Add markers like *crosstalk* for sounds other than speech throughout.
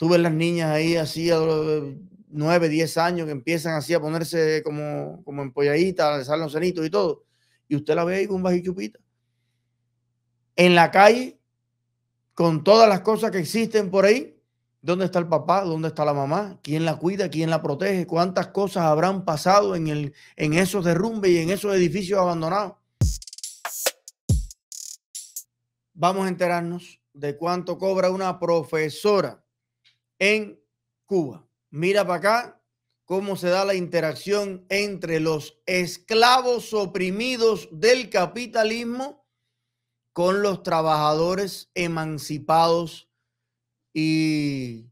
tú ves las niñas ahí así a eh, nueve 9, años que empiezan así a ponerse como, como empolladitas, a alzar los cenitos y todo. Y usted la ve ahí con bajichupita. En la calle, con todas las cosas que existen por ahí, ¿dónde está el papá? ¿Dónde está la mamá? ¿Quién la cuida? ¿Quién la protege? ¿Cuántas cosas habrán pasado en, el, en esos derrumbes y en esos edificios abandonados? Vamos a enterarnos de cuánto cobra una profesora en Cuba. Mira para acá cómo se da la interacción entre los esclavos oprimidos del capitalismo con los trabajadores emancipados y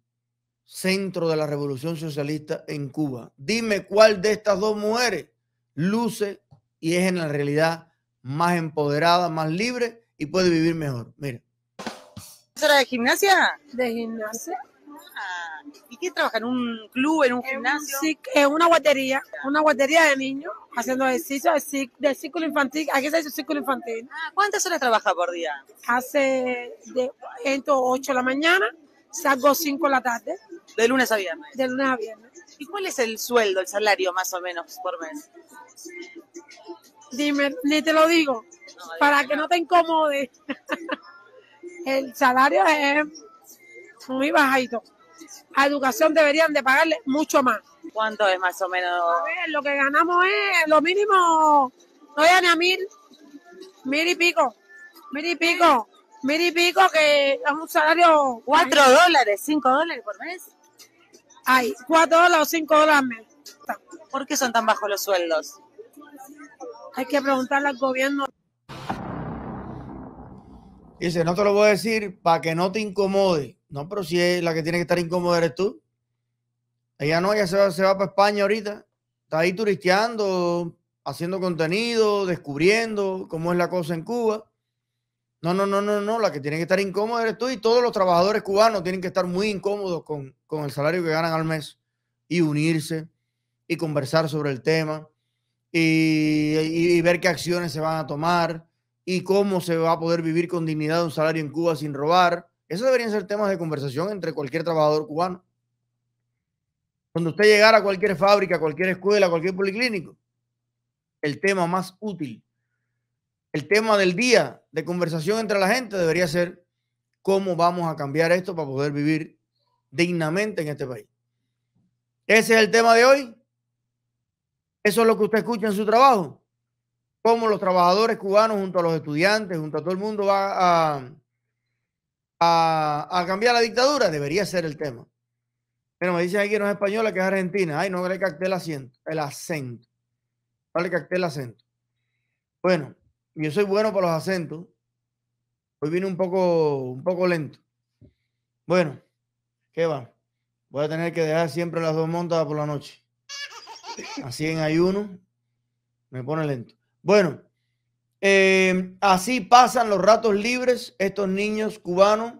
centro de la revolución socialista en Cuba. Dime cuál de estas dos mujeres luce y es en la realidad más empoderada, más libre y puede vivir mejor. Mira. ¿Era de gimnasia? De gimnasia. ¿Y quién trabaja? ¿En un club, en un gimnasio? En una guatería, una guatería de niños, haciendo ejercicio de círculo infantil. Aquí se dice ciclo infantil. Ah, ¿Cuántas horas trabaja por día? Hace de, 8 de la mañana, salgo 5 de la tarde. De lunes a viernes. De lunes a viernes. ¿Y cuál es el sueldo, el salario más o menos por mes? Dime, ni te lo digo, para que no te incomode. *laughs* el salario es muy bajito, A educación deberían de pagarle mucho más. ¿Cuánto es más o menos? lo que ganamos es lo mínimo, no ni a mil, mil y pico, mil y pico, mil y pico, que es un salario... ¿Cuatro dólares, cinco dólares por mes? Ay, cuatro dólares o cinco dólares ¿Por qué son tan bajos los sueldos? Hay que preguntarle al gobierno. Dice, no te lo voy a decir para que no te incomode. No, pero si es la que tiene que estar incómoda eres tú. Ella no, ella se va, para España ahorita. Está ahí turisteando, haciendo contenido, descubriendo cómo es la cosa en Cuba. No, no, no, no, no. La que tiene que estar incómoda eres tú y todos los trabajadores cubanos tienen que estar muy incómodos con, el salario que ganan al mes y unirse y conversar sobre el tema y ver qué acciones se van a tomar y cómo se va a poder vivir con dignidad un salario en Cuba sin robar. Esos deberían ser temas de conversación entre cualquier trabajador cubano. Cuando usted llegara a cualquier fábrica, cualquier escuela, cualquier policlínico, el tema más útil, el tema del día de conversación entre la gente debería ser cómo vamos a cambiar esto para poder vivir dignamente en este país. Ese es el tema de hoy. Eso es lo que usted escucha en su trabajo cómo los trabajadores cubanos junto a los estudiantes, junto a todo el mundo va a, cambiar la dictadura, debería ser el tema. Pero me dicen que no es española, que es argentina. Ay, no le cacté el acento. El acento. No le el acento. Bueno, yo soy bueno para los acentos. Hoy vine un poco, un poco lento. Bueno, ¿qué va? Voy a tener que dejar siempre las dos montadas por la noche. Así en ayuno me pone lento. Bueno, eh, así pasan los ratos libres estos niños cubanos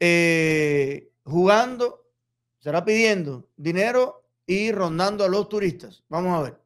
eh, jugando, será pidiendo dinero y rondando a los turistas. Vamos a ver.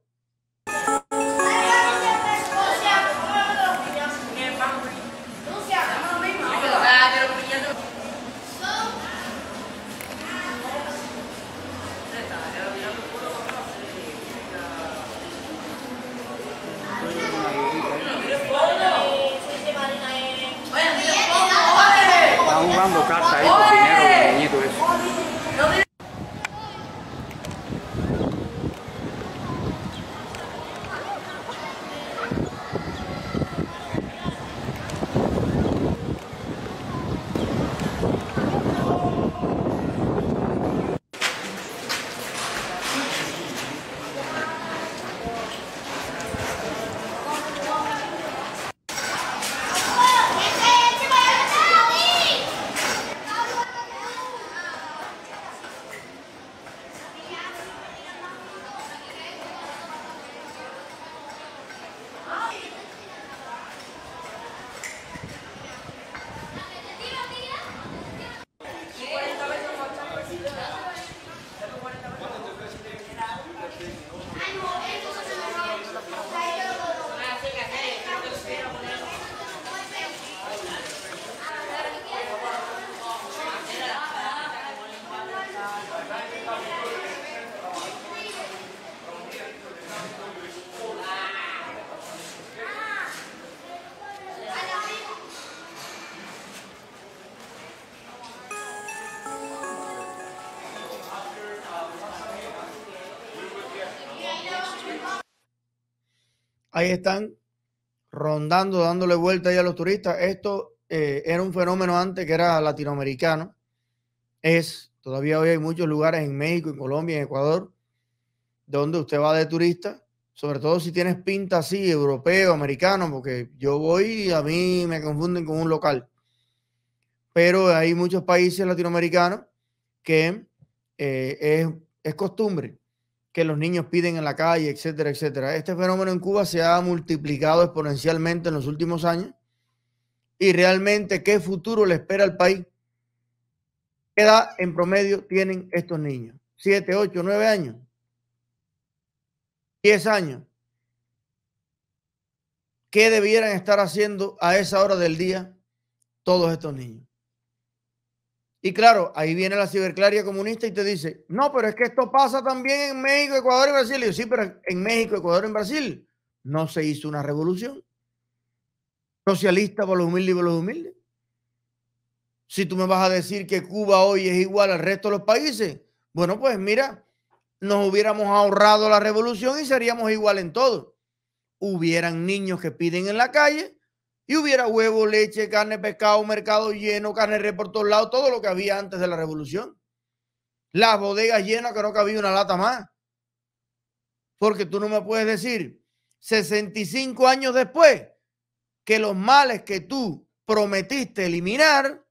ahí están rondando, dándole vuelta a los turistas. Esto eh, era un fenómeno antes que era latinoamericano. Es, todavía hoy hay muchos lugares en México, en Colombia, en Ecuador, donde usted va de turista, sobre todo si tienes pinta así, europeo, americano, porque yo voy y a mí me confunden con un local. Pero hay muchos países latinoamericanos que eh, es costumbre que los niños piden en la calle, etcétera, etcétera. Este fenómeno en Cuba se ha multiplicado exponencialmente en los últimos años. Y realmente, ¿qué futuro le espera al país? ¿Qué edad en promedio tienen estos niños? ¿Siete, ocho, nueve años? ¿Diez años? ¿Qué debieran estar haciendo a esa hora del día todos estos niños? Y claro, ahí viene la ciberclaria comunista y te dice, no, pero es que esto pasa también en México, Ecuador y Brasil. Y sí, pero en México, Ecuador y Brasil no se hizo una revolución. Socialista por los humildes y por los humildes. Si tú me vas a decir que Cuba hoy es igual al resto de los países, bueno, pues mira, nos hubiéramos ahorrado la revolución y seríamos igual en todo. Hubieran niños que piden en la calle y hubiera huevo, leche, carne, pescado, mercado lleno, carne re por todos lados, todo lo que había antes de la revolución. Las bodegas llenas, que no cabía una lata más. Porque tú no me puedes decir 65 años después que los males que tú prometiste eliminar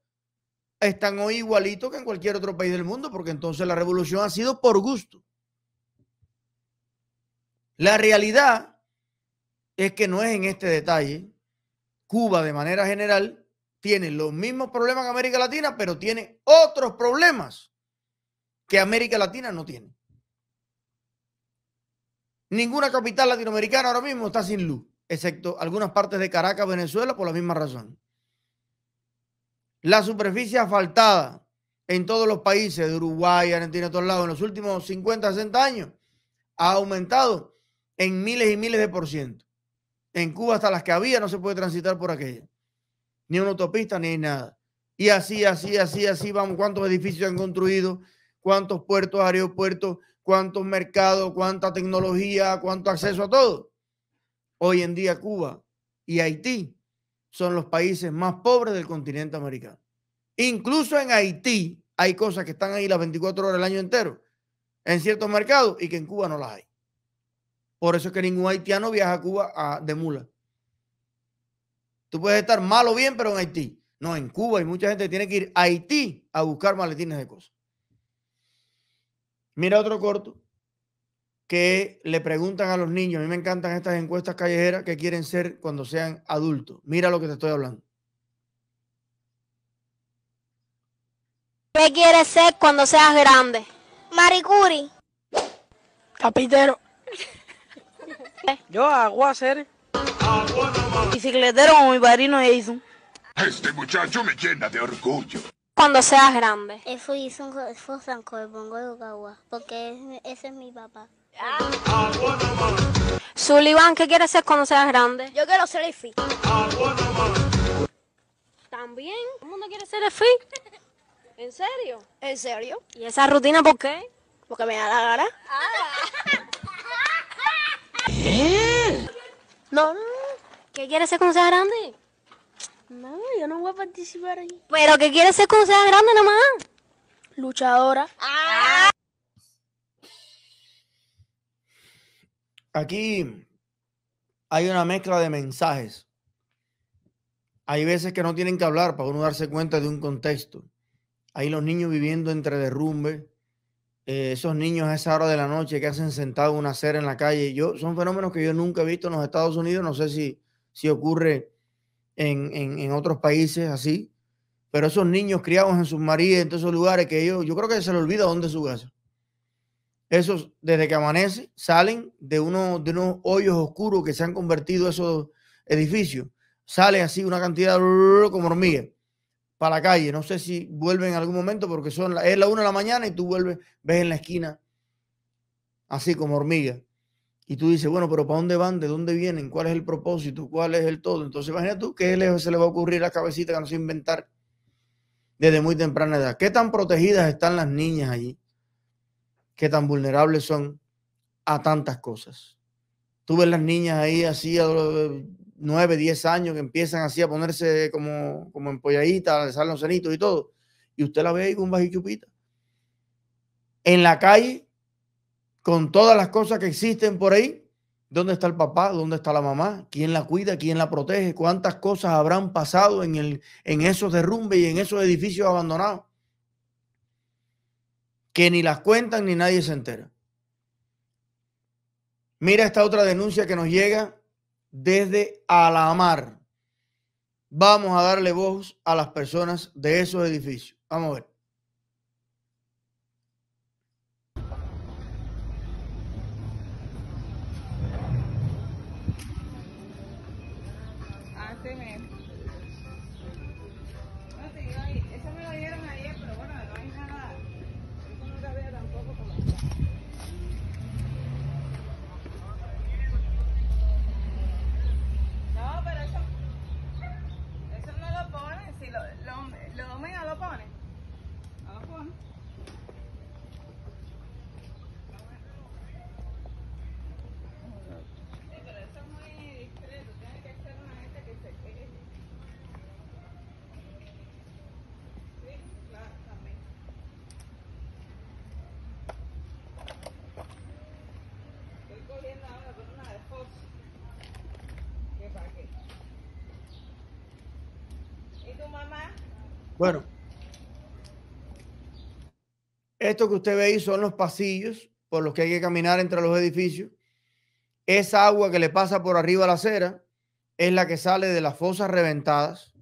están hoy igualitos que en cualquier otro país del mundo, porque entonces la revolución ha sido por gusto. La realidad es que no es en este detalle, Cuba de manera general tiene los mismos problemas que América Latina, pero tiene otros problemas que América Latina no tiene. Ninguna capital latinoamericana ahora mismo está sin luz, excepto algunas partes de Caracas, Venezuela, por la misma razón. La superficie asfaltada en todos los países de Uruguay, Argentina, todos lados, en los últimos 50, 60 años, ha aumentado en miles y miles de por ciento. En Cuba hasta las que había no se puede transitar por aquella. Ni una autopista, ni nada. Y así, así, así, así vamos. ¿Cuántos edificios han construido? ¿Cuántos puertos, aeropuertos? ¿Cuántos mercados? ¿Cuánta tecnología? ¿Cuánto acceso a todo? Hoy en día Cuba y Haití son los países más pobres del continente americano. Incluso en Haití hay cosas que están ahí las 24 horas del año entero en ciertos mercados y que en Cuba no las hay. Por eso es que ningún haitiano viaja a Cuba a, ah, de mula. Tú puedes estar mal o bien, pero en Haití. No, en Cuba hay mucha gente que tiene que ir a Haití a buscar maletines de cosas. Mira otro corto que le preguntan a los niños. A mí me encantan estas encuestas callejeras que quieren ser cuando sean adultos. Mira lo que te estoy hablando. ¿Qué quieres ser cuando seas grande? Maricuri. Capitero. Yo agua hacer. Bicicletero con mi padrino Jason. Este muchacho me llena de orgullo. Cuando seas grande. Eso hizo un fosanco de pongo de agua, porque ese es mi papá. Sullivan, ¿qué quieres ser cuando seas grande? Yo quiero ser el FI. ¿También? ¿Todo quiere ser el FI? ¿En serio? ¿En serio? ¿Y esa rutina por qué? Porque me da la gana. Ah. ¿Qué? No, no. ¿Qué quiere ser sea grande? No, yo no voy a participar ahí. ¿Pero qué quiere ser sea grande nomás? Luchadora. Ah. Aquí hay una mezcla de mensajes. Hay veces que no tienen que hablar para uno darse cuenta de un contexto. Hay los niños viviendo entre derrumbes, eh, esos niños a esa hora de la noche que hacen sentado una cera en la calle, yo, son fenómenos que yo nunca he visto en los Estados Unidos, no sé si, si ocurre en, otros países así, pero esos niños criados en sus marías, en todos esos lugares que ellos, yo creo que se les olvida dónde su casa. Esos, desde que amanece, salen de, uno, de unos hoyos oscuros que se han convertido esos edificios. Sale así una cantidad como hormigas para la calle. No sé si vuelven en algún momento porque son es la una de la mañana y tú vuelves, ves en la esquina, así como hormiga. Y tú dices, bueno, pero ¿para dónde van? ¿De dónde vienen? ¿Cuál es el propósito? ¿Cuál es el todo? Entonces imagina tú qué lejos se le va a ocurrir a la cabecita que no nos inventar desde muy temprana edad. ¿Qué tan protegidas están las niñas allí? ¿Qué tan vulnerables son a tantas cosas? Tú ves las niñas ahí así nueve, diez años que empiezan así a ponerse como, como empolladitas, a lanzar los cenitos y todo. Y usted la ve ahí con un bajichupita. En la calle, con todas las cosas que existen por ahí, ¿dónde está el papá? ¿Dónde está la mamá? ¿Quién la cuida? ¿Quién la protege? ¿Cuántas cosas habrán pasado en, el, en esos derrumbes y en esos edificios abandonados? Que ni las cuentan ni nadie se entera. Mira esta otra denuncia que nos llega desde Alamar. Vamos a darle voz a las personas de esos edificios. Vamos a ver. Bueno, esto que usted ve ahí son los pasillos por los que hay que caminar entre los edificios. Esa agua que le pasa por arriba a la acera es la que sale de las fosas reventadas,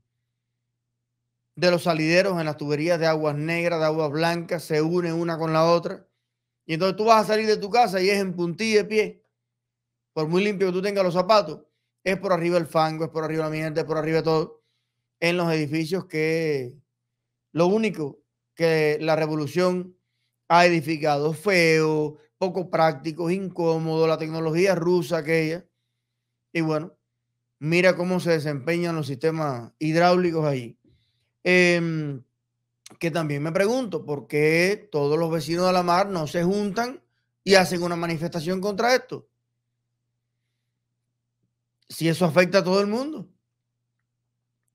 de los salideros en las tuberías de aguas negras, de aguas blancas, se unen una con la otra. Y entonces tú vas a salir de tu casa y es en puntilla de pie. Por muy limpio que tú tengas los zapatos, es por arriba el fango, es por arriba la mierda, es por arriba todo. En los edificios que lo único que la revolución ha edificado, feo, poco práctico, incómodo, la tecnología rusa aquella. Y bueno, mira cómo se desempeñan los sistemas hidráulicos allí. Em, que también me pregunto por qué todos los vecinos de la mar no se juntan y hacen una manifestación contra esto. Si eso afecta a todo el mundo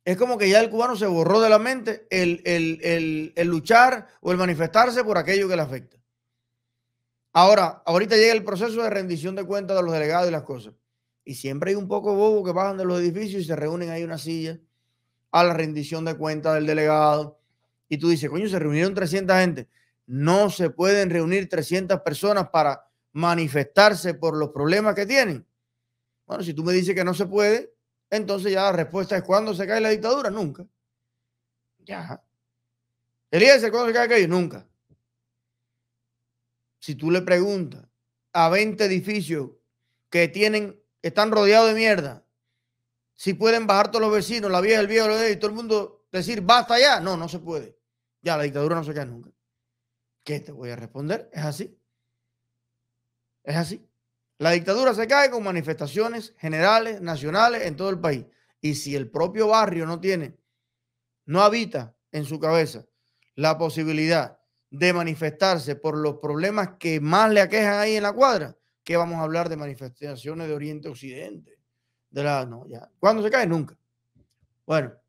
es como que ya el cubano se borró de la mente el, luchar o el manifestarse por aquello que le afecta. Ahora, ahorita llega el proceso de rendición de cuentas de los delegados y las cosas. Y siempre hay un poco bobo que bajan de los edificios y se reúnen ahí una silla a la rendición de cuentas del delegado. Y tú dices, coño, se reunieron 300 gente. No se pueden reunir 300 personas para manifestarse por los problemas que tienen. Bueno, si tú me dices que no se puede, entonces ya la respuesta es ¿cuándo se cae la dictadura? Nunca. Ya. Eliezer, ¿cuándo se cae aquello? Nunca. Si tú le preguntas a 20 edificios que tienen, están rodeados de mierda, si pueden bajar todos los vecinos, la vieja, el viejo, y todo el mundo decir basta ya, no, no se puede. Ya la dictadura no se cae nunca. ¿Qué te voy a responder? Es así. Es así. La dictadura se cae con manifestaciones generales, nacionales, en todo el país. Y si el propio barrio no tiene, no habita en su cabeza la posibilidad de manifestarse por los problemas que más le aquejan ahí en la cuadra, ¿qué vamos a hablar de manifestaciones de Oriente Occidente. De la, no, ya. ¿Cuándo se cae? Nunca. Bueno,